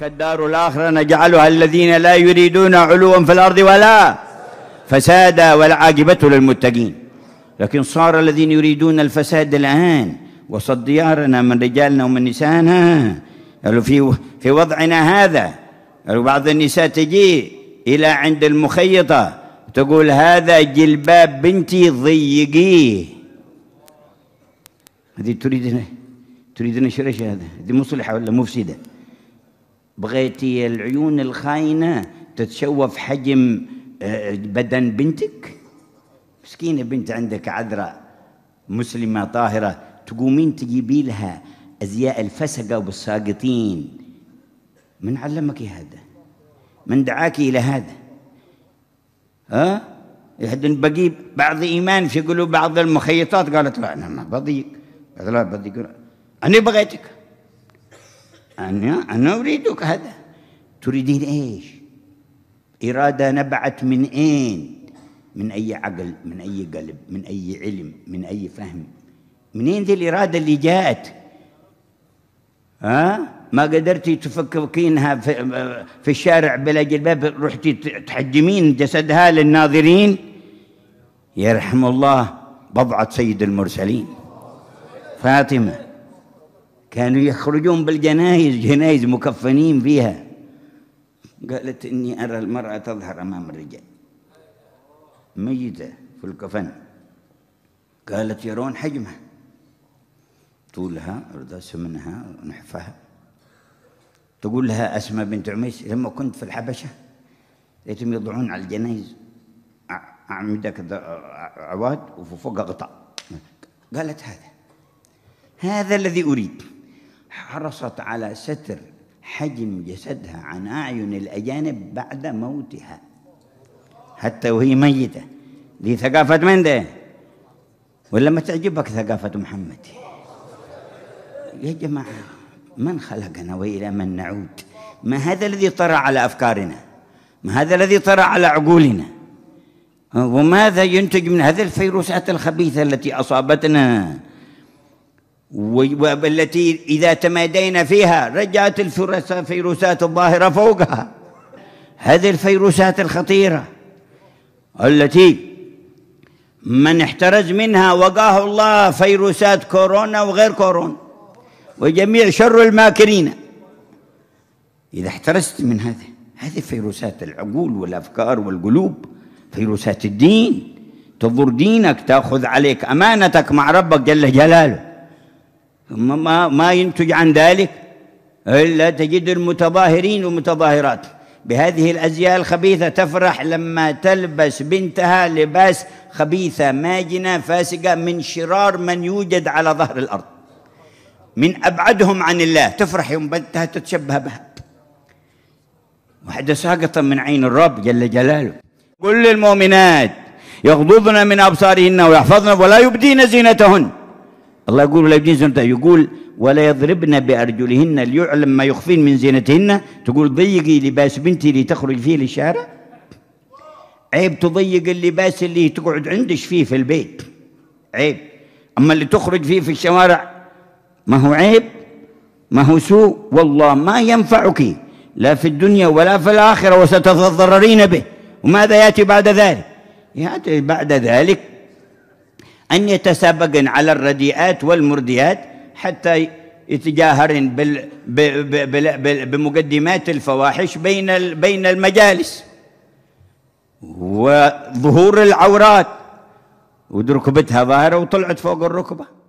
كالدار الآخرة نجعلها الذين لا يريدون علوا في الأرض ولا فسادا والعاقبة للمتقين لكن صار الذين يريدون الفساد الآن وسط ديارنا من رجالنا ومن نسائنا في في وضعنا هذا بعض النساء تجي إلى عند المخيطة تقول هذا جلباب بنتي ضيقيه هذه تريدنا تريدنا شرش هذا هذه مصلحة ولا مفسدة بغيتي العيون الخاينة تتشوف حجم آه، بدن بنتك مسكينة بنت عندك عذراء مسلمة طاهرة تقومين تجيبي لها أزياء الفسقة والساقطين من علمك هذا من دعاك إلى هذا ها يحد يحدن بقي بعض إيمان في قلوب بعض المخيطات قالت لا أنا ما بضيق لا بضيق أنا بغيتك أنا أنا أريدك هذا تريدين إيش إرادة نبعت من أين من أي عقل من أي قلب من أي علم من أي فهم منين ذي الإرادة اللي جاءت ها ما قدرتي تفككينها في, في الشارع بلا جلباب رحتي تحجمين جسدها للناظرين يرحم الله بضعة سيد المرسلين فاطمة كانوا يخرجون بالجنايز جنايز مكفنين فيها قالت إني أرى المرأة تظهر أمام الرجال ميتة في الكفن قالت يرون حجمها طولها سمنها نحفها تقول لها أسماء بنت عميس لما كنت في الحبشة ليتهم يضعون على الجنايز أعمدة كذا عواد وفوق غطاء قالت هذا هذا الذي أريد حرصت على ستر حجم جسدها عن أعين الأجانب بعد موتها حتى وهي ميتة دي ثقافة من ده ولا ما تعجبك ثقافة محمد يا جماعة من خلقنا وإلى من نعود ما هذا الذي طرأ على أفكارنا ما هذا الذي طرأ على عقولنا وماذا ينتج من هذه الفيروسات الخبيثة التي أصابتنا والتي إذا تمادينا فيها رجعت الفيروسات الظاهرة فوقها هذه الفيروسات الخطيرة التي من احترز منها وقاه الله فيروسات كورونا وغير كورونا وجميع شر الماكرين إذا احترزت من هذه هذه فيروسات العقول والأفكار والقلوب فيروسات الدين تضر دينك تأخذ عليك أمانتك مع ربك جل جلاله ما, ما ينتج عن ذلك إلا تجد المتظاهرين والمتظاهرات بهذه الأزياء الخبيثة تفرح لما تلبس بنتها لباس خبيثة ماجنة فاسقة من شرار من يوجد على ظهر الأرض من أبعدهم عن الله تفرح يوم بنتها تتشبه بها واحدة ساقطة من عين الرب جل جلاله كل المؤمنات يغضضن من أبصارهن ويحفظن ولا يبدين زينتهن الله يقول ولا يبدين زينتهن يقول ولا يضربن بأرجلهن ليعلم ما يخفين من زينتهن تقول ضيقي لباس بنتي اللي تخرج فيه للشارع عيب تضيق اللباس اللي تقعد عندش فيه في البيت عيب أما اللي تخرج فيه في الشوارع ما هو عيب ما هو سوء والله ما ينفعك لا في الدنيا ولا في الآخرة وستتضررين به وماذا يأتي بعد ذلك؟ يأتي بعد ذلك أن يتسابقن على الرديئات والمرديات حتى يتجاهرن بمقدمات الفواحش بين بين المجالس وظهور العورات وركبتها ظاهرة وطلعت فوق الركبة